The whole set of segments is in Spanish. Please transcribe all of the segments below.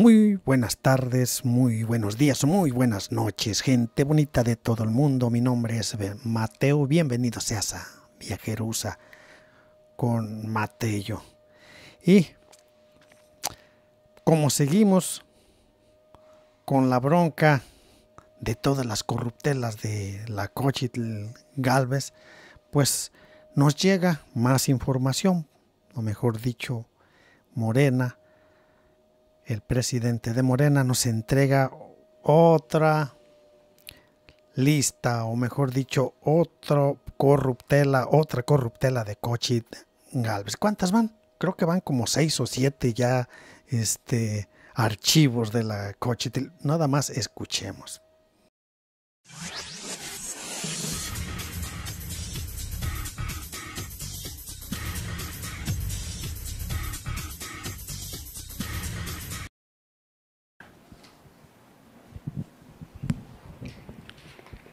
Muy buenas tardes, muy buenos días, muy buenas noches, gente bonita de todo el mundo. Mi nombre es Mateo, bienvenido seas a Viajerusa con Mateo. Y como seguimos con la bronca de todas las corruptelas de la Cochitl Galvez, pues nos llega más información, o mejor dicho, Morena el presidente de Morena nos entrega otra lista, o mejor dicho, otra corruptela, otra corruptela de Cochit Galvez. ¿Cuántas van? Creo que van como seis o siete ya este, archivos de la Cochit. Nada más escuchemos.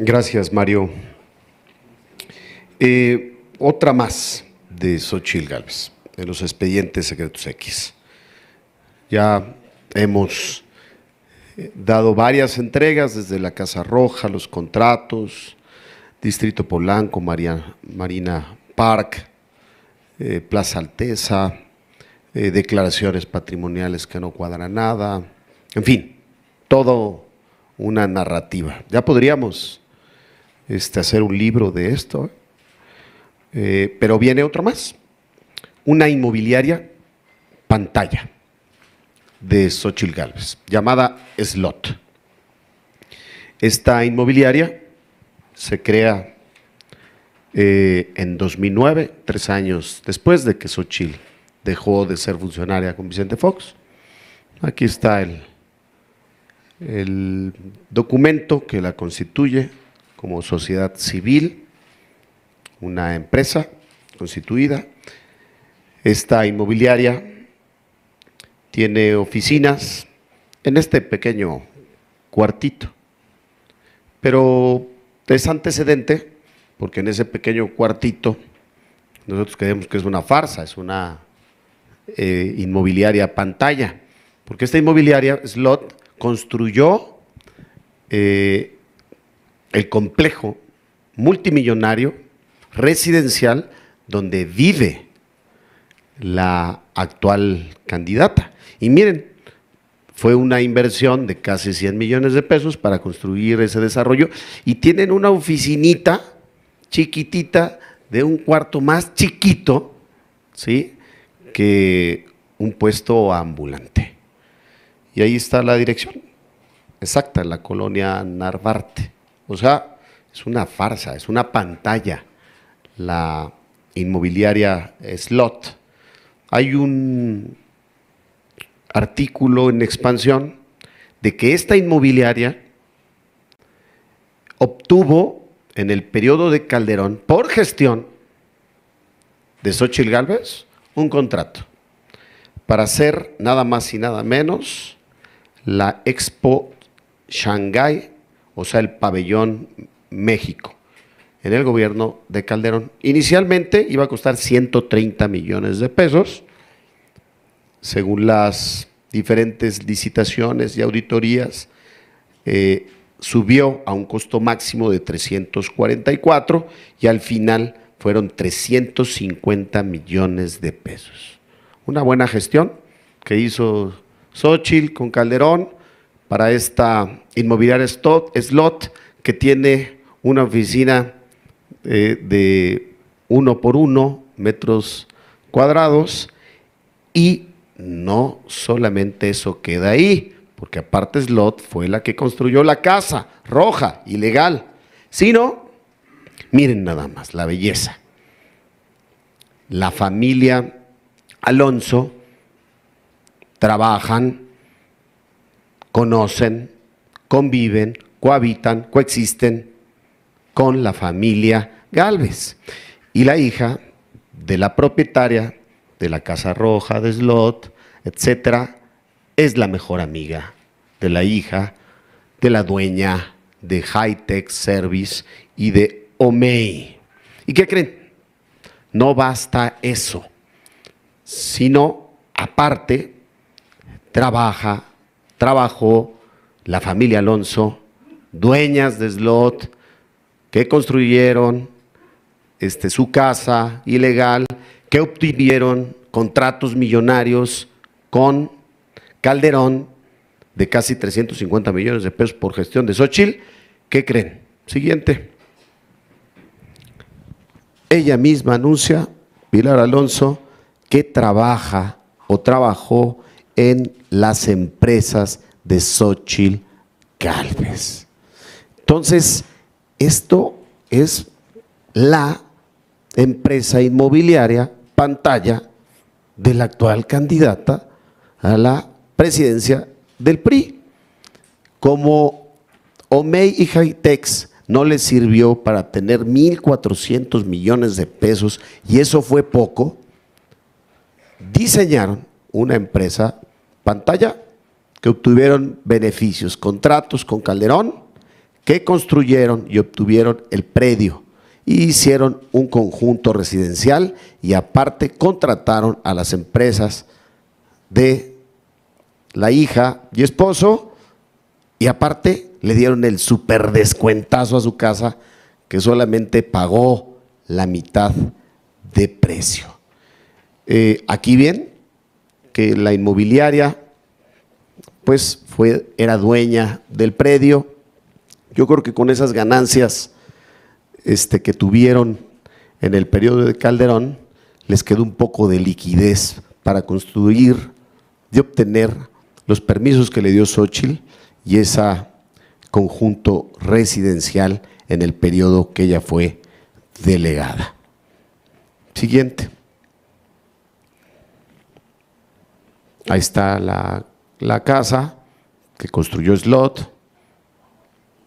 Gracias, Mario. Eh, otra más de Xochil Gálvez, de los expedientes secretos X. Ya hemos eh, dado varias entregas desde la Casa Roja, los contratos, Distrito Polanco, María, Marina Park, eh, Plaza Alteza, declaraciones patrimoniales que no cuadran nada, en fin, todo una narrativa. Ya podríamos este, hacer un libro de esto. Eh, pero viene otro más, una inmobiliaria pantalla de Xochitl Galvez, llamada Slot. Esta inmobiliaria se crea eh, en 2009, tres años después de que Xochitl dejó de ser funcionaria con Vicente Fox. Aquí está el documento que la constituye, como sociedad civil, una empresa constituida. Esta inmobiliaria tiene oficinas en este pequeño cuartito, pero es antecedente porque en ese pequeño cuartito nosotros creemos que es una farsa, es una eh, inmobiliaria pantalla, porque esta inmobiliaria, Slot, construyó eh, el complejo multimillonario residencial donde vive la actual candidata. Y miren, fue una inversión de casi 100 millones de pesos para construir ese desarrollo y tienen una oficinita chiquitita de un cuarto más chiquito, ¿sí? Que un puesto ambulante. Y ahí está la dirección exacta, la colonia Narvarte. O sea, es una farsa, es una pantalla la inmobiliaria Slot. Hay un artículo en expansión de que esta inmobiliaria obtuvo en el periodo de Calderón, por gestión de Xochitl Galvez, un contrato para hacer nada más y nada menos la Expo Shanghai o sea, el pabellón México, en el gobierno de Calderón. Inicialmente iba a costar 130 millones de pesos, según las diferentes licitaciones y auditorías, eh, subió a un costo máximo de 344 y al final fueron 350 millones de pesos. Una buena gestión que hizo Xochitl con Calderón, para esta inmobiliaria slot que tiene una oficina eh, de uno por uno metros cuadrados y no solamente eso queda ahí, porque aparte Slot fue la que construyó la casa roja, ilegal, sino, miren nada más, la belleza. La familia Alonso trabajan conocen, conviven, cohabitan, coexisten con la familia Galvez. Y la hija de la propietaria de la Casa Roja, de Slot, etcétera, es la mejor amiga de la hija de la dueña de High Tech Service y de Omei. ¿Y qué creen? No basta eso, sino aparte trabaja trabajó la familia Alonso, dueñas de Slot, que construyeron este, su casa ilegal, que obtuvieron contratos millonarios con Calderón de casi 350 millones de pesos por gestión de Xochitl. ¿Qué creen? Siguiente. Ella misma anuncia, Pilar Alonso, que trabaja o trabajó en las empresas de Xochitl Calves. Entonces, esto es la empresa inmobiliaria pantalla de la actual candidata a la presidencia del PRI. Como Omey y Hitex no les sirvió para tener 1.400 millones de pesos y eso fue poco, diseñaron una empresa pantalla que obtuvieron beneficios, contratos con Calderón, que construyeron y obtuvieron el predio y hicieron un conjunto residencial y aparte contrataron a las empresas de la hija y esposo y aparte le dieron el super descuentazo a su casa que solamente pagó la mitad de precio. Eh, aquí bien, que la inmobiliaria pues fue, era dueña del predio. Yo creo que con esas ganancias este, que tuvieron en el periodo de Calderón, les quedó un poco de liquidez para construir y obtener los permisos que le dio Xochitl y ese conjunto residencial en el periodo que ella fue delegada. Siguiente. Ahí está la, casa que construyó Slot.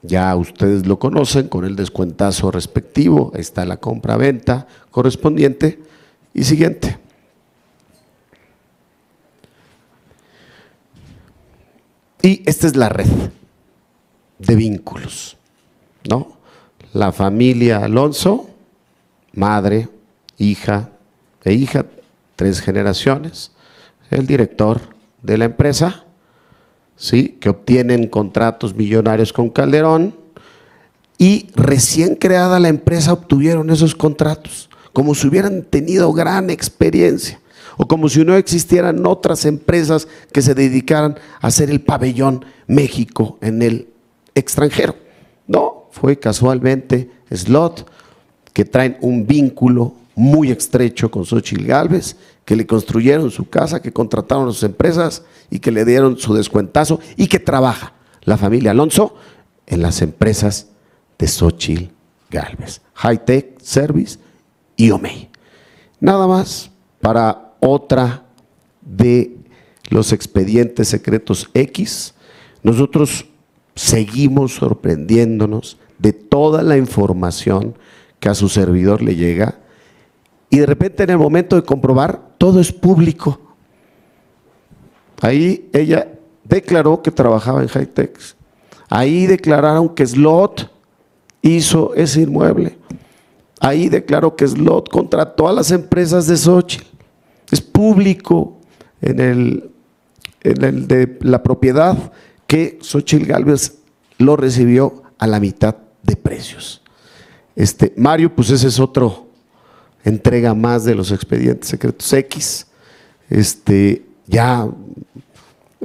Ya ustedes lo conocen con el descuentazo respectivo. Ahí está la compra-venta correspondiente. Y siguiente. Y esta es la red de vínculos, ¿no? La familia Alonso, madre, hija e hija, tres generaciones el director de la empresa, ¿sí? que obtienen contratos millonarios con Calderón y recién creada la empresa obtuvieron esos contratos, como si hubieran tenido gran experiencia o como si no existieran otras empresas que se dedicaran a hacer el pabellón México en el extranjero. No, fue casualmente Slot, que traen un vínculo muy estrecho con Xochitl Galvez que le construyeron su casa, que contrataron a sus empresas y que le dieron su descuentazo y que trabaja la familia Alonso en las empresas de Xochitl Galvez, High Tech Service y OMEI. Nada más para otra de los expedientes secretos X, nosotros seguimos sorprendiéndonos de toda la información que a su servidor le llega y de repente en el momento de comprobar todo es público. Ahí ella declaró que trabajaba en Hightex. Ahí declararon que Slot hizo ese inmueble. Ahí declaró que Slot contrató a las empresas de Xochitl. Es público en el, en el de la propiedad que Xochitl Galvez lo recibió a la mitad de precios. Este, Mario, pues ese es otro, entrega más de los expedientes secretos X. Este, ya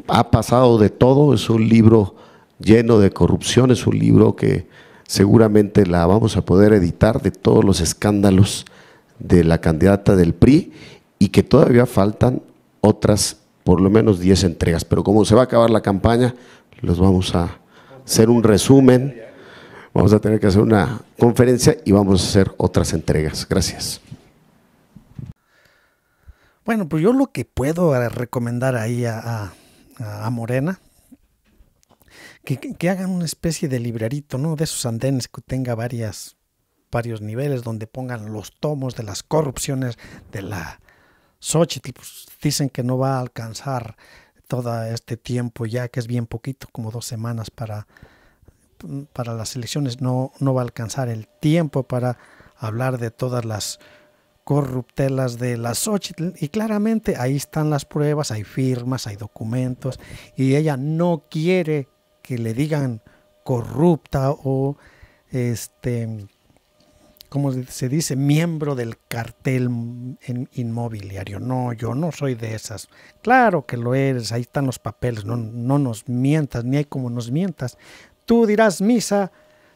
ha pasado de todo, es un libro lleno de corrupción, es un libro que seguramente la vamos a poder editar de todos los escándalos de la candidata del PRI y que todavía faltan otras por lo menos 10 entregas. Pero como se va a acabar la campaña, los vamos a hacer un resumen, vamos a tener que hacer una conferencia y vamos a hacer otras entregas. Gracias. Bueno, pues yo lo que puedo eh, recomendar ahí a, a, a Morena, que, que, hagan una especie de librerito, ¿no? De esos andenes que tenga varias, varios niveles donde pongan los tomos de las corrupciones de la sochi. Pues dicen que no va a alcanzar todo este tiempo ya, que es bien poquito, como dos semanas para, para las elecciones. No, no va a alcanzar el tiempo para hablar de todas las corruptelas de las ocho y claramente ahí están las pruebas, hay firmas, hay documentos y ella no quiere que le digan corrupta o este como se dice miembro del cartel inmobiliario. No, yo no soy de esas. Claro que lo eres, ahí están los papeles, no, no nos mientas, ni hay como nos mientas. Tú dirás misa,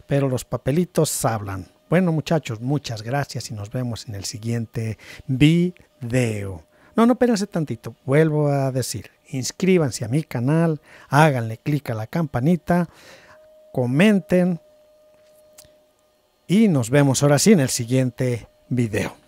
pero los papelitos hablan. Bueno muchachos, muchas gracias y nos vemos en el siguiente video. No, no, espérense tantito, vuelvo a decir, inscríbanse a mi canal, háganle clic a la campanita, comenten y nos vemos ahora sí en el siguiente video.